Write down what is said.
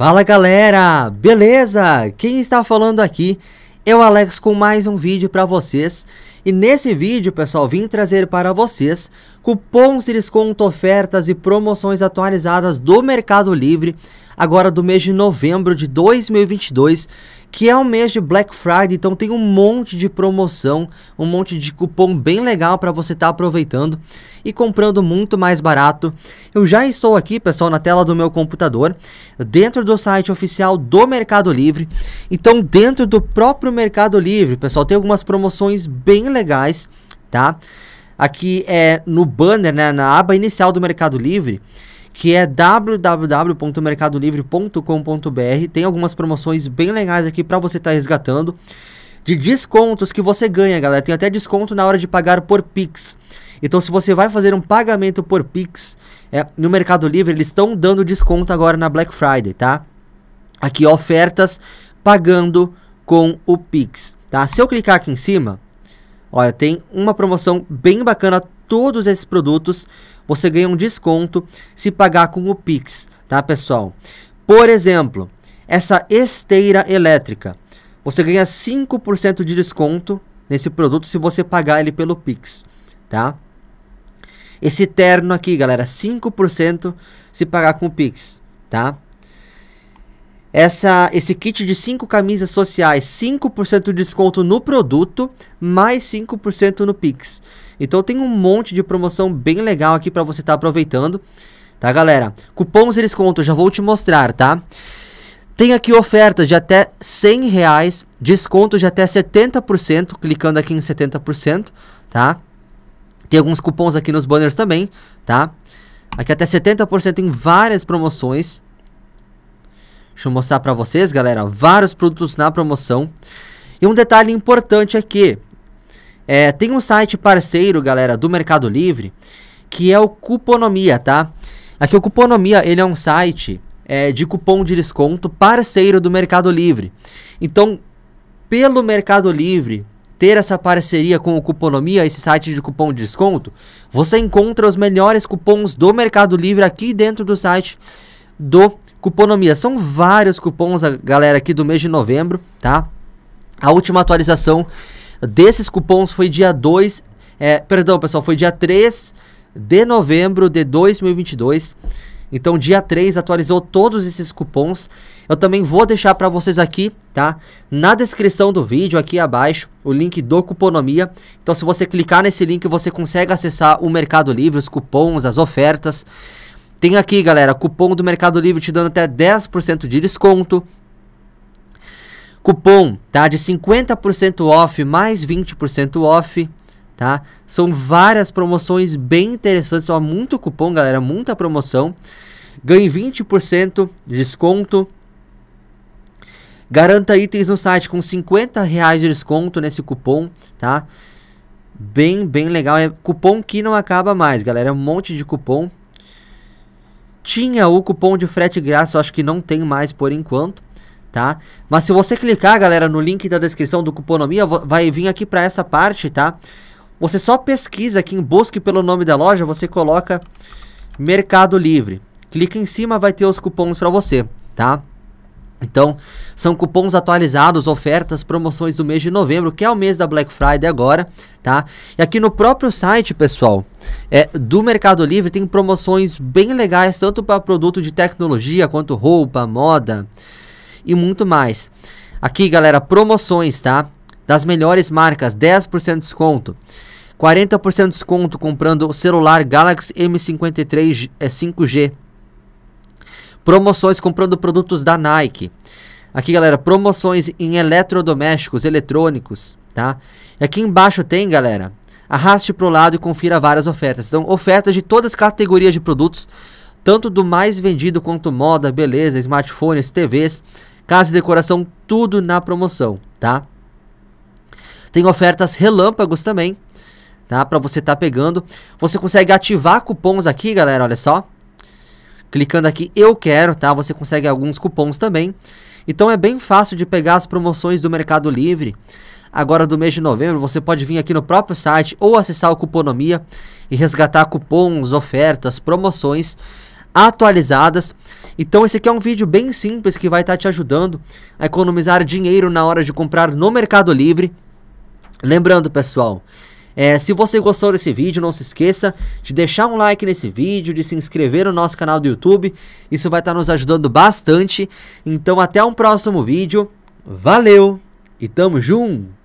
Fala galera, beleza? Quem está falando aqui é o Alex com mais um vídeo para vocês e nesse vídeo, pessoal, vim trazer para vocês cupons de desconto, ofertas e promoções atualizadas do Mercado Livre, agora do mês de novembro de 2022, que é o mês de Black Friday, então tem um monte de promoção, um monte de cupom bem legal para você estar tá aproveitando e comprando muito mais barato. Eu já estou aqui, pessoal, na tela do meu computador, dentro do site oficial do Mercado Livre. Então, dentro do próprio Mercado Livre, pessoal, tem algumas promoções bem legais, tá? Aqui é no banner, né, na aba inicial do Mercado Livre, que é www.mercadolivre.com.br. Tem algumas promoções bem legais aqui para você estar tá resgatando de descontos que você ganha, galera. Tem até desconto na hora de pagar por Pix. Então, se você vai fazer um pagamento por Pix é, no Mercado Livre, eles estão dando desconto agora na Black Friday, tá? Aqui, ofertas pagando com o Pix, tá? Se eu clicar aqui em cima, Olha, tem uma promoção bem bacana. Todos esses produtos você ganha um desconto se pagar com o Pix, tá, pessoal? Por exemplo, essa esteira elétrica. Você ganha 5% de desconto nesse produto se você pagar ele pelo Pix, tá? Esse terno aqui, galera, 5% se pagar com o Pix, tá? essa, esse kit de 5 camisas sociais, 5% de desconto no produto, mais 5% no Pix. Então tem um monte de promoção bem legal aqui para você estar tá aproveitando, tá galera? Cupons e desconto, já vou te mostrar, tá? Tem aqui ofertas de até 100 reais, desconto de até 70%, clicando aqui em 70%, tá? Tem alguns cupons aqui nos banners também, tá? Aqui até 70% em várias promoções, Deixa eu mostrar para vocês, galera, vários produtos na promoção. E um detalhe importante aqui, é, tem um site parceiro, galera, do Mercado Livre, que é o Cuponomia, tá? Aqui o Cuponomia, ele é um site é, de cupom de desconto parceiro do Mercado Livre. Então, pelo Mercado Livre ter essa parceria com o Cuponomia, esse site de cupom de desconto, você encontra os melhores cupons do Mercado Livre aqui dentro do site do Cuponomia, são vários cupons, galera, aqui do mês de novembro, tá? A última atualização desses cupons foi dia 2, é, perdão, pessoal, foi dia 3 de novembro de 2022. Então, dia 3 atualizou todos esses cupons. Eu também vou deixar para vocês aqui, tá? Na descrição do vídeo, aqui abaixo, o link do Cuponomia. Então, se você clicar nesse link, você consegue acessar o Mercado Livre, os cupons, as ofertas. Tem aqui, galera, cupom do Mercado Livre te dando até 10% de desconto. Cupom, tá? De 50% off mais 20% off, tá? São várias promoções bem interessantes. Ó, muito cupom, galera, muita promoção. Ganhe 20% de desconto. Garanta itens no site com 50 reais de desconto nesse cupom, tá? Bem, bem legal. É cupom que não acaba mais, galera. É um monte de cupom tinha o cupom de frete grátis, eu acho que não tem mais por enquanto, tá? Mas se você clicar, galera, no link da descrição do Cuponomia, vai vir aqui para essa parte, tá? Você só pesquisa aqui em busque pelo nome da loja, você coloca Mercado Livre. Clica em cima, vai ter os cupons para você, tá? Então, são cupons atualizados, ofertas, promoções do mês de novembro, que é o mês da Black Friday agora, tá? E aqui no próprio site, pessoal, é, do Mercado Livre tem promoções bem legais, tanto para produto de tecnologia quanto roupa, moda e muito mais. Aqui, galera, promoções, tá? Das melhores marcas, 10% desconto. 40% desconto comprando o celular Galaxy M53 é, 5G Promoções comprando produtos da Nike. Aqui, galera, promoções em eletrodomésticos, eletrônicos, tá? E aqui embaixo tem, galera, arraste para o lado e confira várias ofertas. Então, ofertas de todas as categorias de produtos, tanto do mais vendido quanto moda, beleza, smartphones, TVs, casa e decoração, tudo na promoção, tá? Tem ofertas relâmpagos também, tá? Para você estar tá pegando. Você consegue ativar cupons aqui, galera, olha só. Clicando aqui eu quero, tá? Você consegue alguns cupons também. Então é bem fácil de pegar as promoções do Mercado Livre. Agora do mês de novembro, você pode vir aqui no próprio site ou acessar o Cuponomia e resgatar cupons, ofertas, promoções atualizadas. Então esse aqui é um vídeo bem simples que vai estar tá te ajudando a economizar dinheiro na hora de comprar no Mercado Livre. Lembrando, pessoal, é, se você gostou desse vídeo, não se esqueça de deixar um like nesse vídeo, de se inscrever no nosso canal do YouTube. Isso vai estar tá nos ajudando bastante. Então até um próximo vídeo. Valeu e tamo junto!